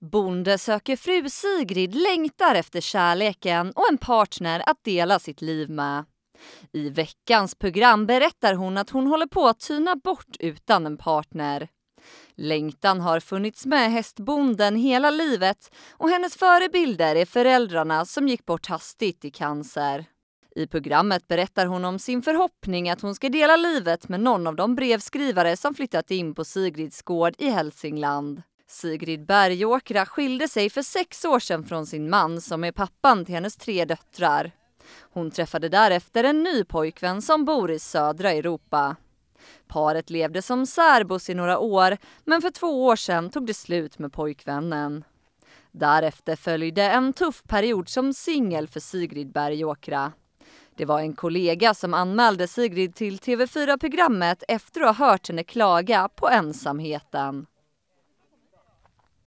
Bonde söker fru Sigrid längtar efter kärleken och en partner att dela sitt liv med. I veckans program berättar hon att hon håller på att tyna bort utan en partner. Längtan har funnits med hästbonden hela livet och hennes förebilder är föräldrarna som gick bort hastigt i cancer. I programmet berättar hon om sin förhoppning att hon ska dela livet med någon av de brevskrivare som flyttat in på Sigrids gård i Hälsingland. Sigrid Bergåkra skilde sig för sex år sedan från sin man som är pappan till hennes tre döttrar. Hon träffade därefter en ny pojkvän som bor i södra Europa. Paret levde som särbos i några år men för två år sedan tog det slut med pojkvännen. Därefter följde en tuff period som singel för Sigrid Bergåkra. Det var en kollega som anmälde Sigrid till TV4-programmet efter att ha hört henne klaga på ensamheten.